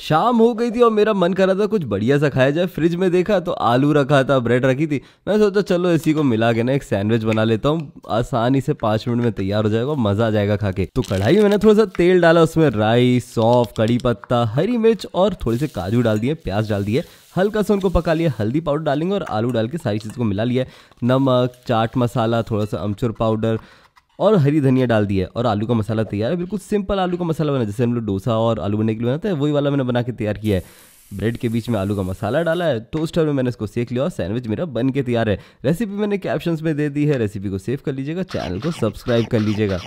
शाम हो गई थी और मेरा मन कर रहा था कुछ बढ़िया सा खाया जाए फ्रिज में देखा तो आलू रखा था ब्रेड रखी थी मैं सोचा चलो इसी को मिला के ना एक सैंडविच बना लेता हूँ आसानी से पाँच मिनट में तैयार हो जाएगा मजा आ जाएगा खा के तो कढ़ाई में मैंने थोड़ा सा तेल डाला उसमें राई सौंफ कड़ी पत्ता हरी मिर्च और थोड़े से काजू डाल दिए प्याज डाल दिए हल्का सा उनको पका लिया हल्दी पाउडर डालेंगे और आलू डाल के सारी चीज़ को मिला लिया नमक चाट मसाला थोड़ा सा अमचूर पाउडर और हरी धनिया डाल दिया और आलू का मसाला तैयार है बिल्कुल सिंपल आलू का मसाला बना जैसे हम लोग डोसा और आलू बने के लिए बनाते हैं वही वाला मैंने बना के तैयार किया है ब्रेड के बीच में आलू का मसाला डाला है टोस्टर में मैंने इसको सेक लिया और सैंडविच मेरा बन के तैयार है रेसिपी मैंने कैप्शन में दे दी है रेसिपी को सेव कर लीजिएगा चैनल को सब्सक्राइब कर लीजिएगा